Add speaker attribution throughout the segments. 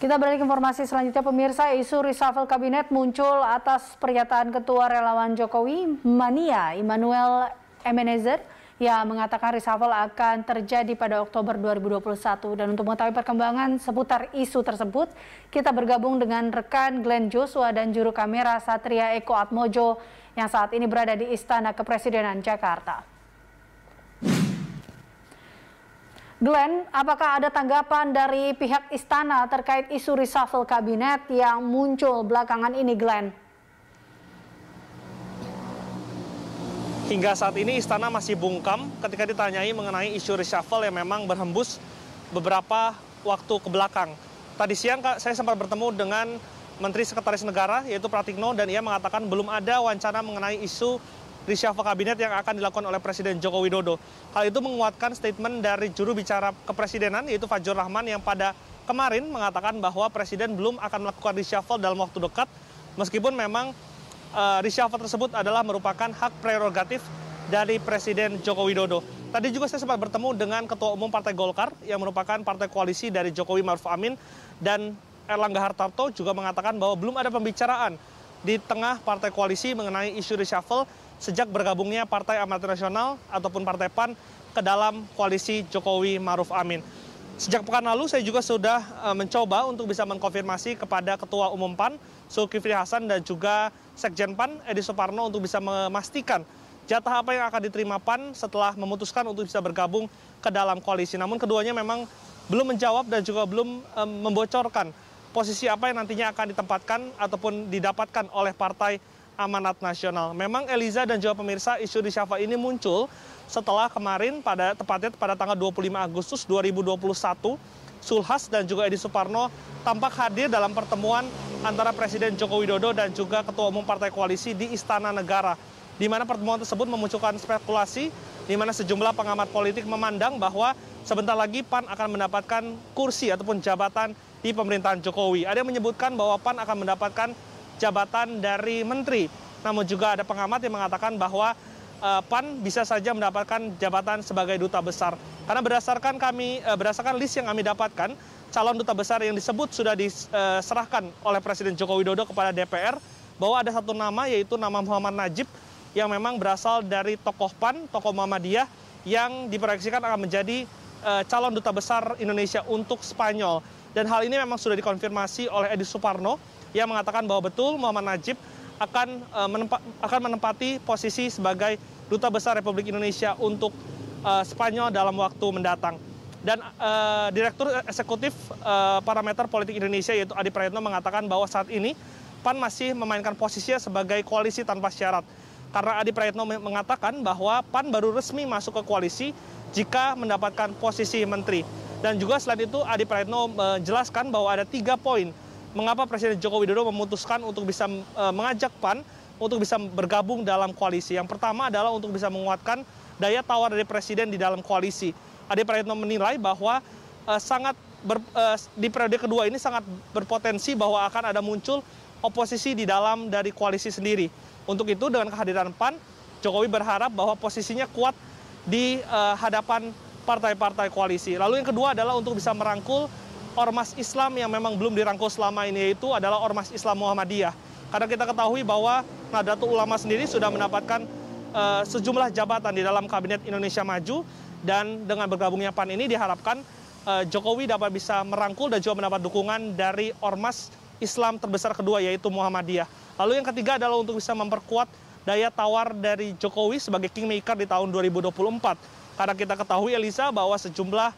Speaker 1: Kita beralih ke informasi selanjutnya pemirsa, isu reshuffle kabinet muncul atas pernyataan Ketua Relawan Jokowi Mania Immanuel Emenezer, yang mengatakan reshuffle akan terjadi pada Oktober 2021. Dan untuk mengetahui perkembangan seputar isu tersebut, kita bergabung dengan rekan Glenn Joshua dan juru kamera Satria Eko Atmojo yang saat ini berada di Istana Kepresidenan Jakarta. Glenn, apakah ada tanggapan dari pihak istana terkait isu reshuffle kabinet yang muncul belakangan ini, Glenn?
Speaker 2: Hingga saat ini istana masih bungkam ketika ditanyai mengenai isu reshuffle yang memang berhembus beberapa waktu ke belakang. Tadi siang saya sempat bertemu dengan Menteri Sekretaris Negara yaitu Pratikno dan ia mengatakan belum ada wacana mengenai isu reshuffle kabinet yang akan dilakukan oleh Presiden Joko Widodo. Hal itu menguatkan statement dari juru bicara kepresidenan yaitu Fajrul Rahman yang pada kemarin mengatakan bahwa Presiden belum akan melakukan reshuffle dalam waktu dekat meskipun memang uh, reshuffle tersebut adalah merupakan hak prerogatif dari Presiden Joko Widodo. Tadi juga saya sempat bertemu dengan Ketua Umum Partai Golkar yang merupakan partai koalisi dari Jokowi Maruf Amin dan Erlangga Hartarto juga mengatakan bahwa belum ada pembicaraan di tengah partai koalisi mengenai isu reshuffle sejak bergabungnya Partai Amanat Nasional ataupun Partai PAN ke dalam koalisi Jokowi Maruf Amin. Sejak pekan lalu saya juga sudah eh, mencoba untuk bisa mengkonfirmasi kepada Ketua Umum PAN, Zulkifli Hasan dan juga Sekjen PAN, Edi Suparno untuk bisa memastikan jatah apa yang akan diterima PAN setelah memutuskan untuk bisa bergabung ke dalam koalisi. Namun keduanya memang belum menjawab dan juga belum eh, membocorkan posisi apa yang nantinya akan ditempatkan ataupun didapatkan oleh partai amanat nasional. Memang Eliza dan juga pemirsa isu di reshuffle ini muncul setelah kemarin pada tepatnya pada tanggal 25 Agustus 2021 Sulhas dan juga Edi Suparno tampak hadir dalam pertemuan antara Presiden Joko Widodo dan juga Ketua Umum Partai Koalisi di Istana Negara. Di mana pertemuan tersebut memunculkan spekulasi di mana sejumlah pengamat politik memandang bahwa sebentar lagi PAN akan mendapatkan kursi ataupun jabatan di pemerintahan Jokowi. Ada yang menyebutkan bahwa PAN akan mendapatkan jabatan dari menteri. Namun juga ada pengamat yang mengatakan bahwa eh, PAN bisa saja mendapatkan jabatan sebagai duta besar. Karena berdasarkan kami eh, berdasarkan list yang kami dapatkan, calon duta besar yang disebut sudah diserahkan oleh Presiden Joko Widodo kepada DPR bahwa ada satu nama yaitu nama Muhammad Najib yang memang berasal dari tokoh PAN, tokoh Muhammadiyah yang diproyeksikan akan menjadi eh, calon duta besar Indonesia untuk Spanyol. Dan hal ini memang sudah dikonfirmasi oleh Edi Suparno yang mengatakan bahwa betul Muhammad Najib akan eh, akan menempati posisi sebagai duta besar Republik Indonesia untuk uh, Spanyol dalam waktu mendatang. Dan uh, direktur eksekutif uh, Parameter Politik Indonesia yaitu Adi Prayitno mengatakan bahwa saat ini PAN masih memainkan posisinya sebagai koalisi tanpa syarat. Karena Adi Prayetno mengatakan bahwa PAN baru resmi masuk ke koalisi jika mendapatkan posisi menteri. Dan juga selain itu Adi Praetno menjelaskan eh, bahwa ada tiga poin mengapa Presiden Joko Widodo memutuskan untuk bisa eh, mengajak PAN untuk bisa bergabung dalam koalisi. Yang pertama adalah untuk bisa menguatkan daya tawar dari Presiden di dalam koalisi. Adi Praetno menilai bahwa eh, sangat ber, eh, di periode kedua ini sangat berpotensi bahwa akan ada muncul oposisi di dalam dari koalisi sendiri. Untuk itu dengan kehadiran PAN, Jokowi berharap bahwa posisinya kuat di eh, hadapan partai-partai koalisi. Lalu yang kedua adalah untuk bisa merangkul ormas Islam yang memang belum dirangkul selama ini yaitu adalah ormas Islam Muhammadiyah. Karena kita ketahui bahwa Nahdlatul Ulama sendiri sudah mendapatkan uh, sejumlah jabatan di dalam kabinet Indonesia Maju dan dengan bergabungnya PAN ini diharapkan uh, Jokowi dapat bisa merangkul dan juga mendapat dukungan dari ormas Islam terbesar kedua yaitu Muhammadiyah. Lalu yang ketiga adalah untuk bisa memperkuat daya tawar dari Jokowi sebagai kingmaker di tahun 2024 karena kita ketahui Elisa bahwa sejumlah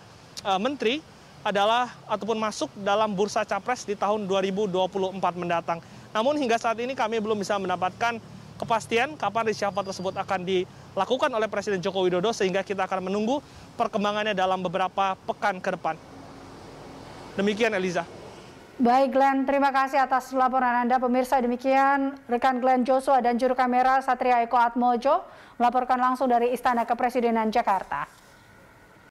Speaker 2: uh, menteri adalah ataupun masuk dalam bursa capres di tahun 2024 mendatang. Namun hingga saat ini kami belum bisa mendapatkan kepastian kapan reshuffle tersebut akan dilakukan oleh Presiden Joko Widodo sehingga kita akan menunggu perkembangannya dalam beberapa pekan ke depan. Demikian Eliza.
Speaker 1: Baik Glenn, terima kasih atas laporan Anda. Pemirsa demikian rekan Glenn Joshua dan juru kamera Satria Eko Atmojo melaporkan langsung dari Istana Kepresidenan Jakarta.